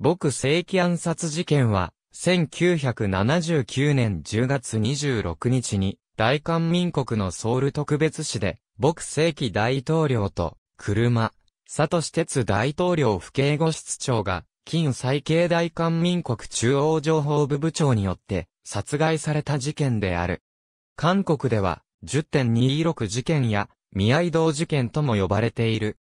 僕正規暗殺事件は、1979年10月26日に、大韓民国のソウル特別市で、僕正規大統領と、車、佐藤哲大統領府警護室長が、近最慶大韓民国中央情報部部長によって、殺害された事件である。韓国では、10.26事件や、見合い道事件とも呼ばれている。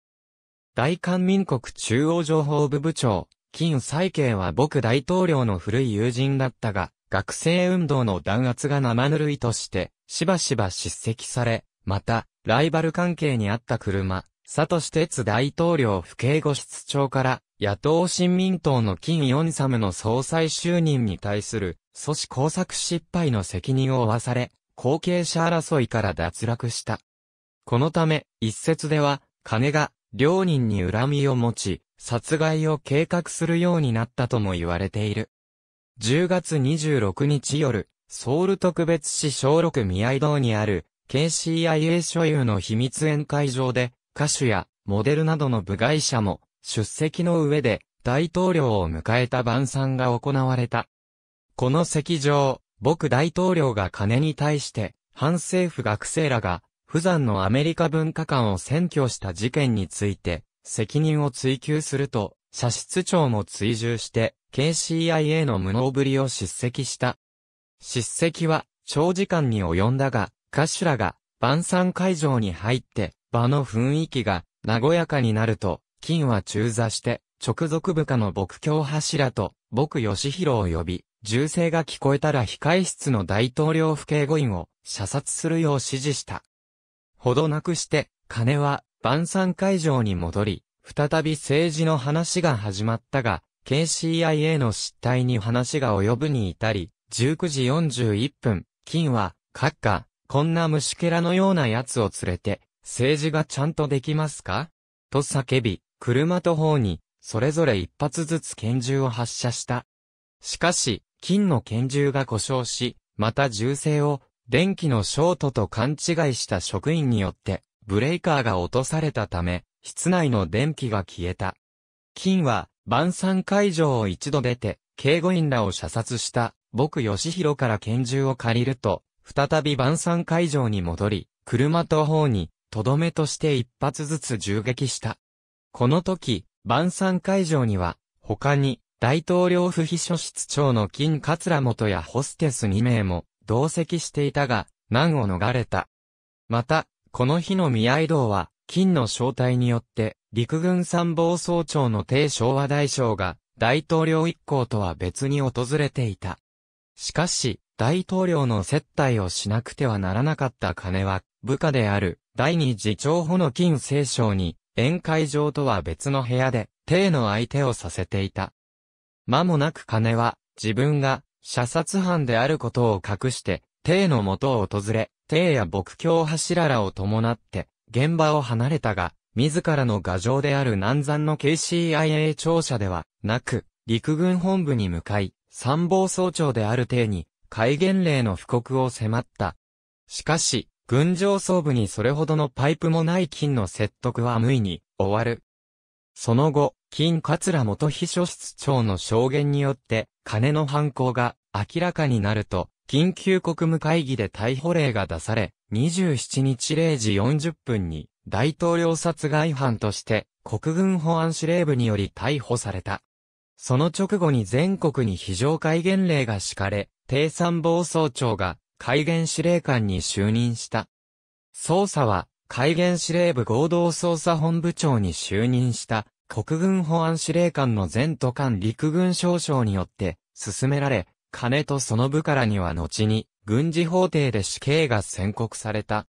大韓民国中央情報部部長、金再慶は僕大統領の古い友人だったが、学生運動の弾圧が生ぬるいとして、しばしば叱責され、また、ライバル関係にあった車、佐藤哲大統領府警護室長から、野党新民党の金四サムの総裁就任に対する、阻止工作失敗の責任を負わされ、後継者争いから脱落した。このため、一説では、金が、両人に恨みを持ち、殺害を計画するようになったとも言われている。10月26日夜、ソウル特別市小6宮井堂にある KCIA 所有の秘密宴会場で歌手やモデルなどの部外者も出席の上で大統領を迎えた晩餐が行われた。この席上、僕大統領が金に対して反政府学生らが、不山のアメリカ文化館を占拠した事件について、責任を追及すると、社室長も追従して、KCIA の無能ぶりを叱責した。叱責は、長時間に及んだが、シュラが、晩餐会場に入って、場の雰囲気が、和やかになると、金は中座して、直属部下の牧教柱と、僕義弘を呼び、銃声が聞こえたら控室の大統領府警護員を射殺するよう指示した。ほどなくして、金は晩餐会場に戻り、再び政治の話が始まったが、KCIA の失態に話が及ぶに至り、19時41分、金は、閣下、こんな虫けらのような奴を連れて、政治がちゃんとできますかと叫び、車と砲に、それぞれ一発ずつ拳銃を発射した。しかし、金の拳銃が故障し、また銃声を、電気のショートと勘違いした職員によって、ブレイカーが落とされたため、室内の電気が消えた。金は、晩餐会場を一度出て、警護員らを射殺した、僕吉弘から拳銃を借りると、再び晩餐会場に戻り、車と砲に、とどめとして一発ずつ銃撃した。この時、晩餐会場には、他に、大統領府秘書室長の金桂元やホステス2名も、同席していたが、難を逃れた。また、この日の宮井道は、金の招待によって、陸軍参謀総長の帝昭和大将が、大統領一行とは別に訪れていた。しかし、大統領の接待をしなくてはならなかった金は、部下である、第二次長補の金聖将に、宴会場とは別の部屋で、帝の相手をさせていた。間もなく金は、自分が、射殺犯であることを隠して、帝の元を訪れ、帝や牧教柱らを伴って、現場を離れたが、自らの牙城である南山の KCIA 庁舎では、なく、陸軍本部に向かい、参謀総長である帝に、戒厳令の布告を迫った。しかし、軍上層部にそれほどのパイプもない金の説得は無意に、終わる。その後、金桂元秘書室長の証言によって、金の犯行が明らかになると、緊急国務会議で逮捕令が出され、27日0時40分に大統領殺害犯として国軍保安司令部により逮捕された。その直後に全国に非常戒厳令が敷かれ、低参謀総長が戒厳司令官に就任した。捜査は戒厳司令部合同捜査本部長に就任した国軍保安司令官の前途官陸軍少将によって進められ、金とその部からには後に、軍事法廷で死刑が宣告された。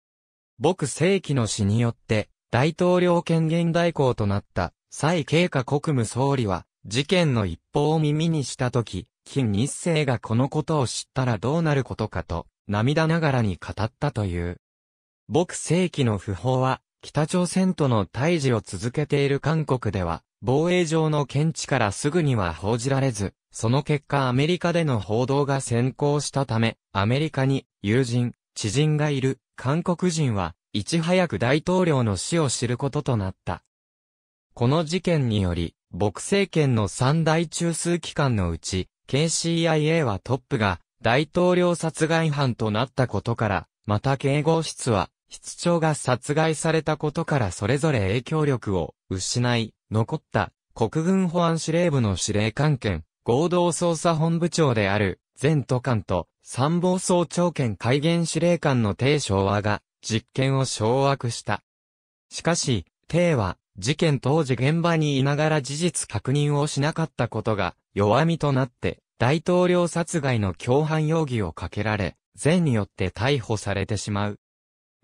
僕世紀の死によって、大統領権限代行となった、蔡慶華国務総理は、事件の一報を耳にしたとき、金日成がこのことを知ったらどうなることかと、涙ながらに語ったという。僕世紀の訃報は、北朝鮮との対峙を続けている韓国では、防衛上の見地からすぐには報じられず、その結果アメリカでの報道が先行したため、アメリカに友人、知人がいる韓国人は、いち早く大統領の死を知ることとなった。この事件により、牧政権の三大中枢機関のうち、KCIA はトップが大統領殺害犯となったことから、また警護室は室長が殺害されたことからそれぞれ影響力を失い、残った国軍保安司令部の司令官兼合同捜査本部長である前都官と参謀総長兼改元司令官の帝昭和が実権を掌握した。しかし、帝は事件当時現場にいながら事実確認をしなかったことが弱みとなって大統領殺害の共犯容疑をかけられ、善によって逮捕されてしまう。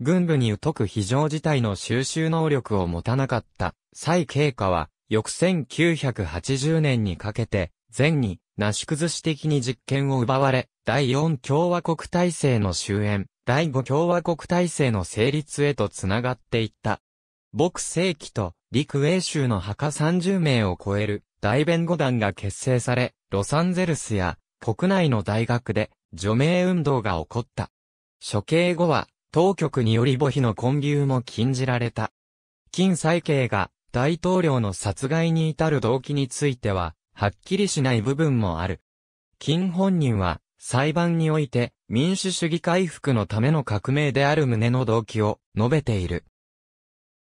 軍部に疎く非常事態の収集能力を持たなかった、蔡慶華は、翌1980年にかけて、前に、なし崩し的に実権を奪われ、第四共和国体制の終焉、第五共和国体制の成立へと繋がっていった。牧世紀と陸英州の墓30名を超える大弁護団が結成され、ロサンゼルスや国内の大学で除名運動が起こった。処刑後は当局により母妃の混流も禁じられた。金再慶が大統領の殺害に至る動機については、はっきりしない部分もある。金本人は、裁判において、民主主義回復のための革命である旨の動機を述べている。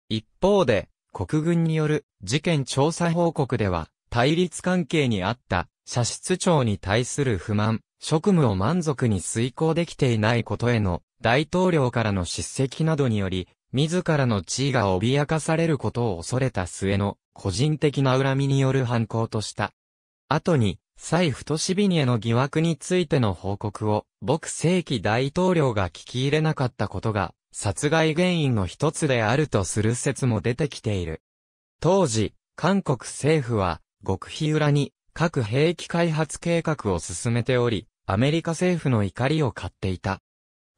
一方で、国軍による事件調査報告では、対立関係にあった社室長に対する不満、職務を満足に遂行できていないことへの大統領からの叱責などにより、自らの地位が脅かされることを恐れた末の、個人的な恨みによる犯行とした。後に、蔡太シビニへの疑惑についての報告を、僕世紀大統領が聞き入れなかったことが、殺害原因の一つであるとする説も出てきている。当時、韓国政府は、極秘裏に、核兵器開発計画を進めており、アメリカ政府の怒りを買っていた。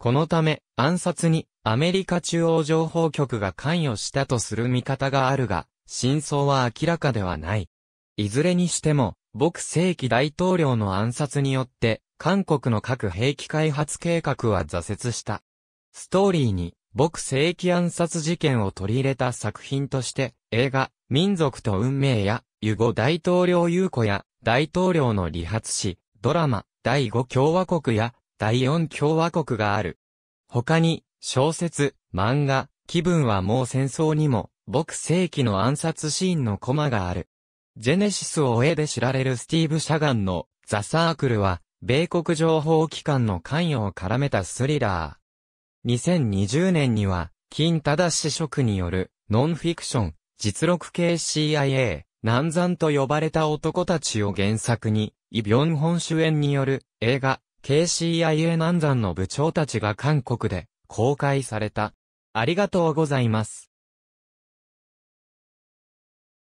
このため、暗殺にアメリカ中央情報局が関与したとする見方があるが、真相は明らかではない。いずれにしても、僕正規大統領の暗殺によって、韓国の核兵器開発計画は挫折した。ストーリーに、僕正規暗殺事件を取り入れた作品として、映画、民族と運命や、ユゴ大統領優子や、大統領の理髪師、ドラマ、第五共和国や、第四共和国がある。他に、小説、漫画、気分はもう戦争にも、僕世紀の暗殺シーンのコマがある。ジェネシスを絵で知られるスティーブ・シャガンの、ザ・サークルは、米国情報機関の関与を絡めたスリラー。2020年には、金正子職による、ノンフィクション、実録系 CIA、南山と呼ばれた男たちを原作に、イ・ビョンホン主演による映画、KCIA 南山の部長たちが韓国で公開された。ありがとうございます。